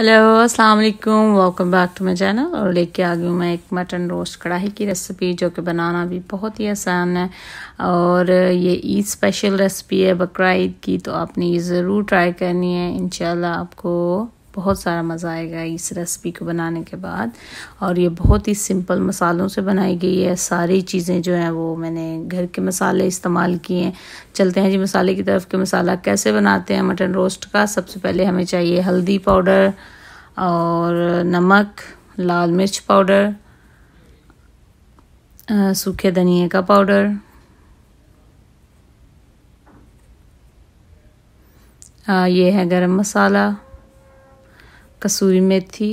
hello अस्सलाम वालेकुम welcome back to my channel और लेके आ गई हूँ मैं एक मटन रोस्ट कढ़ाई की रेसिपी जो कि बनाना भी बहुत ही आसान है और ये ईद स्पेशल रेसिपी है बकरा ईद की तो आपने ये ज़रूर ट्राई करनी है इंशाल्लाह आपको बहुत सारा मज़ा आएगा इस रेसिपी को बनाने के बाद और ये बहुत ही सिंपल मसालों से बनाई गई है सारी चीज़ें जो हैं वो मैंने घर के मसाले इस्तेमाल किए हैं चलते हैं जी मसाले की तरफ के मसाला कैसे बनाते हैं मटन रोस्ट का सबसे पहले हमें चाहिए हल्दी पाउडर और नमक लाल मिर्च पाउडर सूखे धनिए का पाउडर ये है गरम मसाला कसूरी मेथी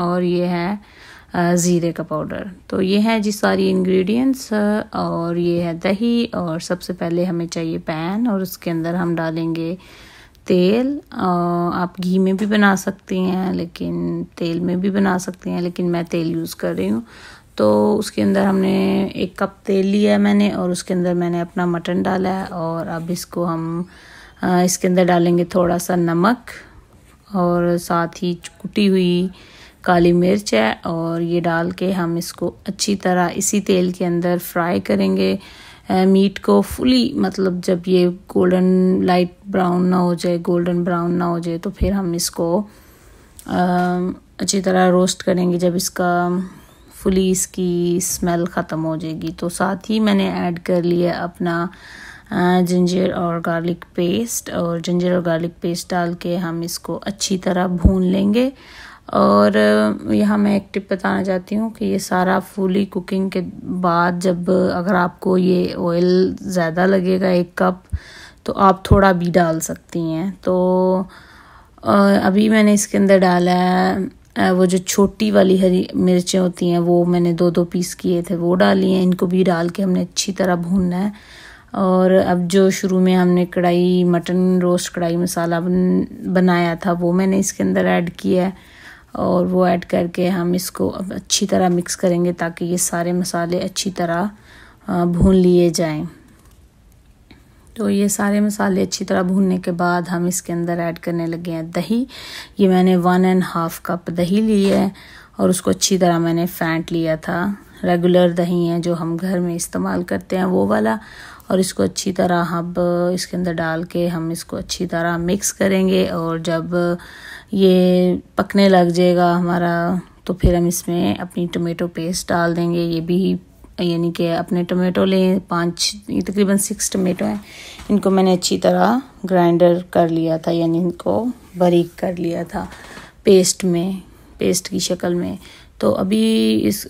और ये है ज़ीरे का पाउडर तो ये है जी सारी इंग्रेडिएंट्स और ये है दही और सबसे पहले हमें चाहिए पैन और उसके अंदर हम डालेंगे तेल आप घी में भी बना सकती हैं लेकिन तेल में भी बना सकती हैं लेकिन मैं तेल यूज़ कर रही हूँ तो उसके अंदर हमने एक कप तेल लिया मैंने और उसके अंदर मैंने अपना मटन डाला है और अब इसको हम इसके अंदर डालेंगे थोड़ा सा नमक और साथ ही कुटी हुई काली मिर्च है और ये डाल के हम इसको अच्छी तरह इसी तेल के अंदर फ्राई करेंगे मीट को फुली मतलब जब ये गोल्डन लाइट ब्राउन ना हो जाए गोल्डन ब्राउन ना हो जाए तो फिर हम इसको अच्छी तरह रोस्ट करेंगे जब इसका फुली इसकी स्मेल ख़त्म हो जाएगी तो साथ ही मैंने ऐड कर लिया अपना जिंजर और गार्लिक पेस्ट और जिंजर और गार्लिक पेस्ट डाल के हम इसको अच्छी तरह भून लेंगे और यहाँ मैं एक टिप बताना चाहती हूँ कि ये सारा फुली कुकिंग के बाद जब अगर आपको ये ऑयल ज़्यादा लगेगा एक कप तो आप थोड़ा भी डाल सकती हैं तो अभी मैंने इसके अंदर डाला है वो जो छोटी वाली हरी मिर्चें होती हैं वो मैंने दो दो पीस किए थे वो डाली हैं इनको भी डाल के हमने अच्छी तरह भूनना है और अब जो शुरू में हमने कढ़ाई मटन रोस्ट कढ़ाई मसाला बन, बनाया था वो मैंने इसके अंदर ऐड किया है और वो ऐड करके हम इसको अब अच्छी तरह मिक्स करेंगे ताकि ये सारे मसाले अच्छी तरह भून लिए जाएं तो ये सारे मसाले अच्छी तरह भूनने के बाद हम इसके अंदर ऐड करने लगे हैं दही ये मैंने वन एंड हाफ कप दही ली है और उसको अच्छी तरह मैंने फेंट लिया था रेगुलर दही है जो हम घर में इस्तेमाल करते हैं वो वाला और इसको अच्छी तरह हम इसके अंदर डाल के हम इसको अच्छी तरह मिक्स करेंगे और जब ये पकने लग जाएगा हमारा तो फिर हम इसमें अपनी टोमेटो पेस्ट डाल देंगे ये भी यानी कि अपने टोमेटो लें पाँच तकरीबन सिक्स टोमेटो हैं इनको मैंने अच्छी तरह ग्राइंडर कर लिया था यानी इनको बारीक कर लिया था पेस्ट में पेस्ट की शक्ल में तो अभी इस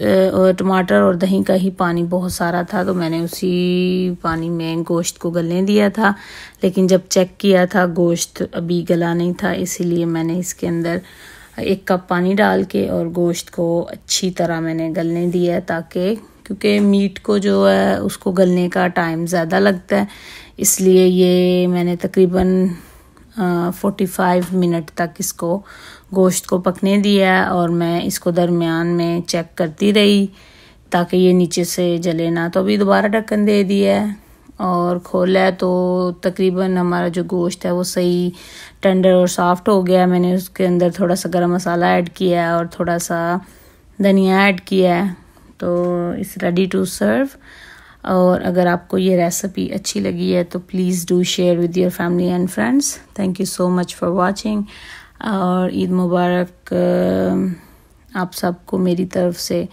टमाटर और दही का ही पानी बहुत सारा था तो मैंने उसी पानी में गोश्त को गलने दिया था लेकिन जब चेक किया था गोश्त अभी गला नहीं था इसीलिए मैंने इसके अंदर एक कप पानी डाल के और गोश्त को अच्छी तरह मैंने गलने दिया ताकि क्योंकि मीट को जो है उसको गलने का टाइम ज़्यादा लगता है इसलिए ये मैंने तकरीबन फोर्टी फाइव मिनट तक इसको गोश्त को पकने दिया और मैं इसको दरमियान में चेक करती रही ताकि ये नीचे से जले ना तो अभी दोबारा ढक्कन दे दिया और खोला तो तकरीबन हमारा जो गोश्त है वो सही टेंडर और सॉफ्ट हो गया मैंने उसके अंदर थोड़ा सा गरम मसाला ऐड किया है और थोड़ा सा धनिया ऐड किया है तो इस रेडी टू सर्व और अगर आपको ये रेसिपी अच्छी लगी है तो please do share with your family and friends thank you so much for watching और ईद मुबारक आप सबको मेरी तरफ से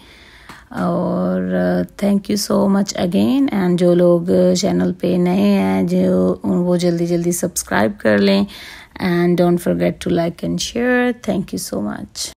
और thank you so much again and जो लोग चैनल पे नए हैं जो वो जल्दी जल्दी सब्सक्राइब कर लें and don't forget to like and share thank you so much